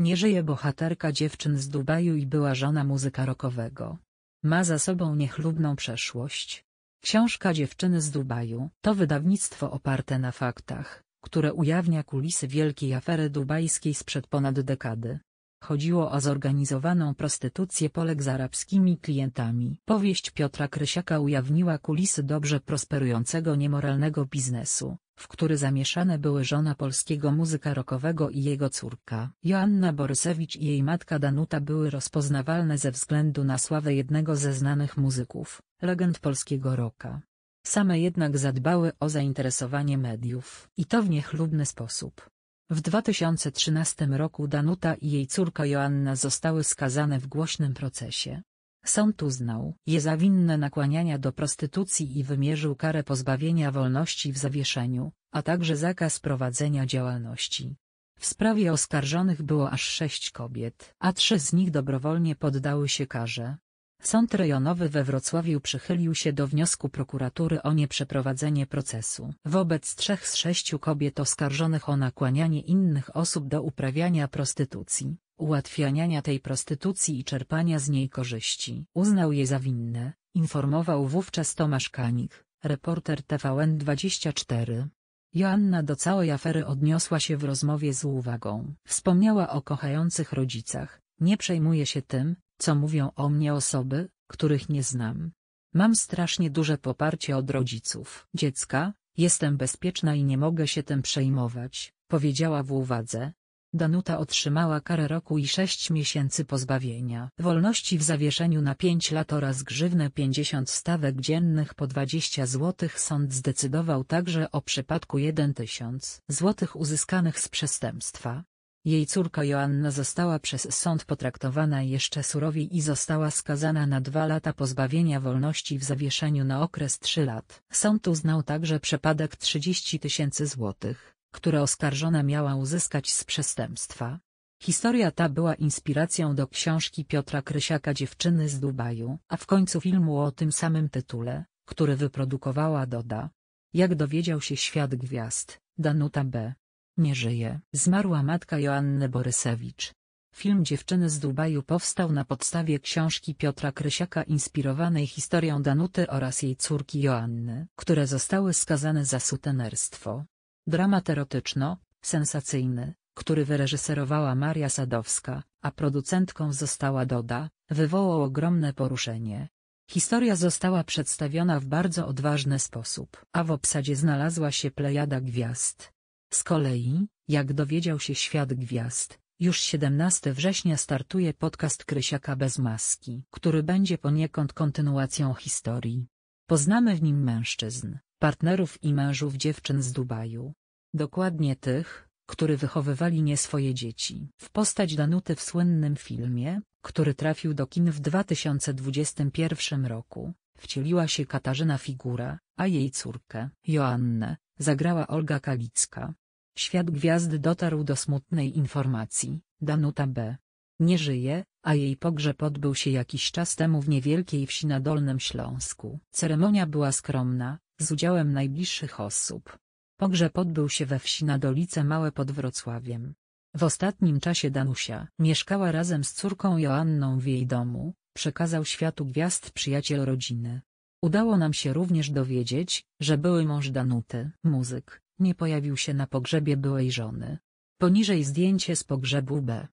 Nie żyje bohaterka dziewczyn z Dubaju i była żona muzyka rockowego. Ma za sobą niechlubną przeszłość. Książka Dziewczyny z Dubaju to wydawnictwo oparte na faktach, które ujawnia kulisy wielkiej afery dubajskiej sprzed ponad dekady. Chodziło o zorganizowaną prostytucję Polek z arabskimi klientami. Powieść Piotra Krysiaka ujawniła kulisy dobrze prosperującego niemoralnego biznesu, w który zamieszane były żona polskiego muzyka rockowego i jego córka. Joanna Borysewicz i jej matka Danuta były rozpoznawalne ze względu na sławę jednego ze znanych muzyków, legend polskiego rocka. Same jednak zadbały o zainteresowanie mediów. I to w niechlubny sposób. W 2013 roku Danuta i jej córka Joanna zostały skazane w głośnym procesie. Sąd uznał je za winne nakłaniania do prostytucji i wymierzył karę pozbawienia wolności w zawieszeniu, a także zakaz prowadzenia działalności. W sprawie oskarżonych było aż sześć kobiet, a trzy z nich dobrowolnie poddały się karze. Sąd rejonowy we Wrocławiu przychylił się do wniosku prokuratury o nieprzeprowadzenie procesu. Wobec trzech z sześciu kobiet oskarżonych o nakłanianie innych osób do uprawiania prostytucji, ułatwiania tej prostytucji i czerpania z niej korzyści. Uznał je za winne, informował wówczas Tomasz Kanik, reporter TVN24. Joanna do całej afery odniosła się w rozmowie z uwagą. Wspomniała o kochających rodzicach, nie przejmuje się tym, co mówią o mnie osoby, których nie znam. Mam strasznie duże poparcie od rodziców dziecka, jestem bezpieczna i nie mogę się tym przejmować, powiedziała w uwadze. Danuta otrzymała karę roku i sześć miesięcy pozbawienia wolności w zawieszeniu na pięć lat oraz grzywne 50 stawek dziennych po 20 zł. Sąd zdecydował także o przypadku 1000 zł uzyskanych z przestępstwa, jej córka Joanna została przez sąd potraktowana jeszcze surowiej i została skazana na dwa lata pozbawienia wolności w zawieszeniu na okres trzy lat. Sąd uznał także przepadek 30 tysięcy złotych, które oskarżona miała uzyskać z przestępstwa. Historia ta była inspiracją do książki Piotra Krysiaka Dziewczyny z Dubaju, a w końcu filmu o tym samym tytule, który wyprodukowała Doda. Jak dowiedział się świat gwiazd, Danuta B. Nie żyje. Zmarła matka Joanny Borysewicz. Film Dziewczyny z Dubaju powstał na podstawie książki Piotra Krysiaka inspirowanej historią Danuty oraz jej córki Joanny, które zostały skazane za sutenerstwo. Dramat erotyczno-sensacyjny, który wyreżyserowała Maria Sadowska, a producentką została Doda, wywołał ogromne poruszenie. Historia została przedstawiona w bardzo odważny sposób, a w obsadzie znalazła się plejada gwiazd. Z kolei, jak dowiedział się świat gwiazd, już 17 września startuje podcast Krysiaka bez maski, który będzie poniekąd kontynuacją historii. Poznamy w nim mężczyzn, partnerów i mężów dziewczyn z Dubaju. Dokładnie tych, którzy wychowywali nie swoje dzieci. W postać Danuty w słynnym filmie, który trafił do kin w 2021 roku, wcieliła się Katarzyna Figura, a jej córkę, Joannę, zagrała Olga Kalicka. Świat gwiazd dotarł do smutnej informacji, Danuta B. Nie żyje, a jej pogrzeb odbył się jakiś czas temu w niewielkiej wsi na Dolnym Śląsku. Ceremonia była skromna, z udziałem najbliższych osób. Pogrzeb odbył się we wsi na Dolice Małe pod Wrocławiem. W ostatnim czasie Danusia mieszkała razem z córką Joanną w jej domu, przekazał światu gwiazd przyjaciel rodziny. Udało nam się również dowiedzieć, że były mąż Danuty, muzyk, nie pojawił się na pogrzebie byłej żony. Poniżej zdjęcie z pogrzebu B.